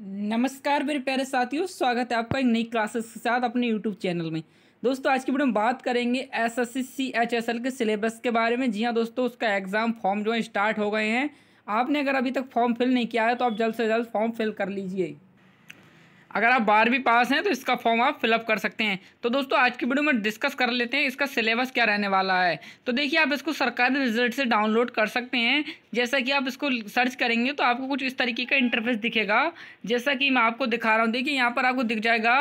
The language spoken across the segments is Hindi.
नमस्कार मेरे प्यारे साथियों स्वागत है आपका एक नई क्लासेस के साथ अपने यूट्यूब चैनल में दोस्तों आज की वीडियो में बात करेंगे S S C C H S L के सिलेबस के बारे में जी हाँ दोस्तों उसका एग्ज़ाम फॉर्म जो है स्टार्ट हो गए हैं आपने अगर अभी तक फॉर्म फिल नहीं किया है तो आप जल्द से जल्द फॉर्म फिल कर लीजिए अगर आप बारहवीं पास हैं तो इसका फॉर्म आप फिलअप कर सकते हैं तो दोस्तों आज की वीडियो में डिस्कस कर लेते हैं इसका सिलेबस क्या रहने वाला है तो देखिए आप इसको सरकारी रिजल्ट से डाउनलोड कर सकते हैं जैसा कि आप इसको सर्च करेंगे तो आपको कुछ इस तरीके का इंटरफेस दिखेगा जैसा कि मैं आपको दिखा रहा हूँ देखिए यहाँ पर आपको दिख जाएगा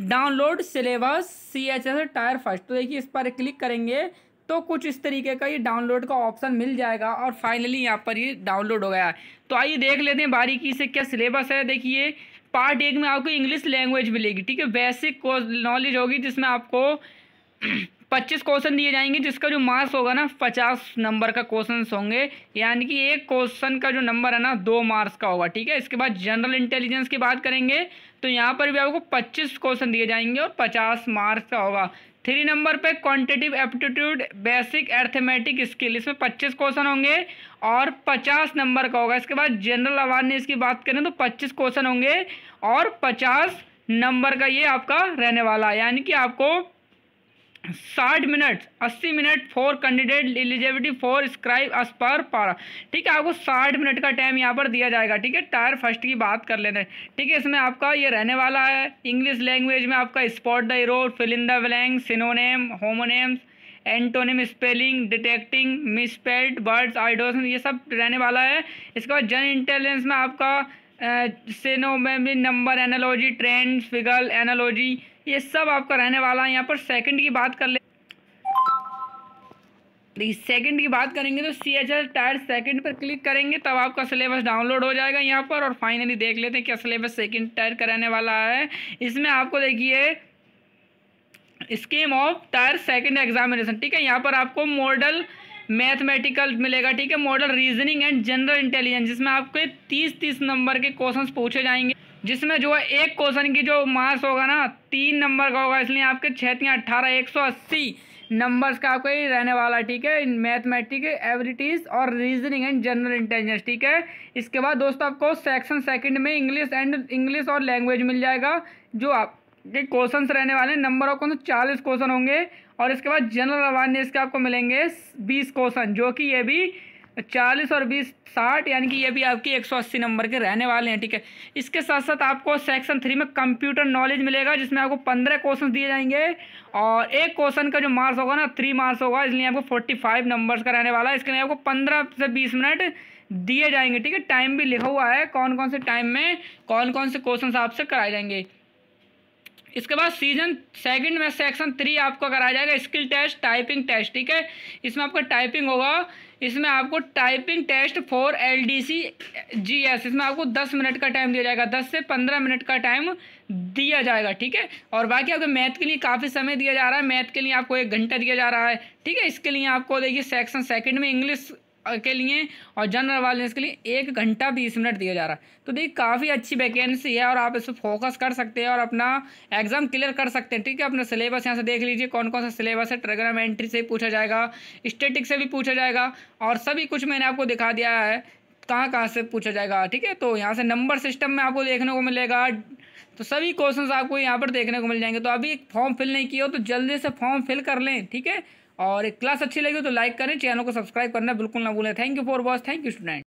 download syllabus C H S tier first तो देखिए इस पर क्लिक करेंगे तो कुछ इस तरीके का ये डाउनलोड का ऑप्शन मिल जाएगा और फाइनली यहाँ पर ये डाउनलोड हो गया है तो आइए देख लेते हैं बारीकी से क्या सिलेबस है देखिए पार्ट एक में आपको इंग्लिश लैंग्वेज मिलेगी ठीक है बेसिक नॉलेज होगी जिसमें आपको पच्चीस क्वेश्चन दिए जाएंगे जिसका जो मार्क्स होगा ना पचास नंबर का क्वेश्चन होंगे यानी कि एक क्वेश्चन का जो नंबर है ना दो मार्क्स का होगा ठीक है इसके बाद जनरल इंटेलिजेंस की बात करेंगे तो यहाँ पर भी आपको पच्चीस क्वेश्चन दिए जाएंगे और पचास मार्क्स का होगा थ्री नंबर पे quantitative aptitude basic arithmetic skill इसमें पच्चीस क्वेश्चन होंगे और पचास नंबर का होगा इसके बाद जनरल अवेयरनेस की बात करें तो पच्चीस क्वेश्चन होंगे और पचास नंबर का ये आपका रहने वाला है यानी कि आपको साठ मिनट अस्सी minute for candidate eligibility for scribe as per para ठीक है आपको साठ मिनट का टाइम यहाँ पर दिया जाएगा ठीक है टायर फर्स्ट की बात कर लेते हैं ठीक है इसमें आपका ये रहने वाला है इंग्लिश लैंग्वेज में आपका spot the hero fill in the blank synonym homonyms antonym spelling detecting misspelled words idioms ये सब रहने वाला है इसके बाद जन इंटेलिजेंस में आपका synonymy number analogy trend figural analogy ये सब आपका रहने वाला है यहाँ पर सेकंड की बात कर ले सेकंड की बात करेंगे तो C H L tier second पर क्लिक करेंगे तब आपका सिलेबस डाउनलोड हो जाएगा यहाँ पर और फाइनली देख लेते हैं क्या सिलेबस सेकंड टायर का रहने वाला है इसमें आपको देखिए scheme of tier second examination ठीक है यहाँ पर आपको मॉडल मैथमेटिकल मिलेगा ठीक है model reasoning and general intelligence जिसमें आपके तीस तीस नंबर के क्वेश्चन पूछे जाएंगे जिसमें जो है एक क्वेश्चन की जो मार्क्स होगा ना तीन नंबर का होगा इसलिए आपके छतियाँ अट्ठारह एक सौ अस्सी नंबर्स का आपका ही रहने वाला है ठीक है मैथमेटिक एवरिटीज और रीजनिंग एंड जनरल इंटेलिजेंस ठीक है इसके बाद दोस्तों आपको सेक्शन सेकंड में इंग्लिश एंड इंग्लिश और लैंग्वेज मिल जाएगा जो आपके क्वेश्चन रहने वाले हैं नंबर ऑफ क्वेश्चन तो चालीस क्वेश्चन होंगे और इसके बाद जनरल अवेयरनेस के आपको मिलेंगे बीस क्वेश्चन जो कि ये भी चालीस और बीस साठ यानी कि ये भी आपकी एक सौ अस्सी नंबर के रहने वाले हैं ठीक है इसके साथ साथ आपको सेक्शन थ्री में कंप्यूटर नॉलेज मिलेगा जिसमें आपको पंद्रह क्वेश्चन दिए जाएंगे और एक क्वेश्चन का जो मार्क्स होगा ना थ्री मार्क्स होगा इसलिए आपको फोर्टी फाइव नंबर्स का रहने वाला है इसके लिए आपको पंद्रह से बीस मिनट दिए जाएंगे ठीक है टाइम भी लिखा हुआ है कौन कौन से टाइम में कौन कौन से क्वेश्चन आपसे कराए जाएंगे इसके बाद सीजन सेकंड में सेक्शन थ्री आपको कराया जाएगा स्किल टेस्ट टाइपिंग टेस्ट ठीक है इसमें आपका टाइपिंग होगा इसमें आपको typing test for L D C G S इसमें आपको दस मिनट का टाइम दिया जाएगा दस से पंद्रह मिनट का टाइम दिया जाएगा ठीक है और बाकी आपको मैथ के लिए काफ़ी समय दिया जा रहा है मैथ के लिए आपको एक घंटा दिया जा रहा है ठीक है इसके लिए आपको देखिए सेक्शन सेकेंड में इंग्लिश के लिए और जनरल अवेयरनेस के लिए एक घंटा बीस मिनट दिया जा रहा है तो देखिए काफ़ी अच्छी वैकेंसी है और आप इस पर फोकस कर सकते हैं और अपना एग्ज़ाम क्लियर कर सकते हैं ठीक है अपना सिलेबस यहाँ से देख लीजिए कौन कौन सा सिलेबस है ट्रेग्रामेंट्री से पूछा जाएगा स्टेटिक से भी पूछा जाएगा और सभी कुछ मैंने आपको दिखा दिया है कहाँ कहाँ से पूछा जाएगा ठीक है तो यहाँ से नंबर सिस्टम में आपको देखने को मिलेगा तो सभी क्वेश्चन आपको यहाँ पर देखने को मिल जाएंगे तो अभी फॉर्म फिल नहीं किया हो तो जल्दी से फॉर्म फिल कर लें ठीक है और एक क्लास अच्छी लगी तो लाइक करें चैनल को सब्सक्राइब करना बिल्कुल ना भूलें thank you for watch thank you student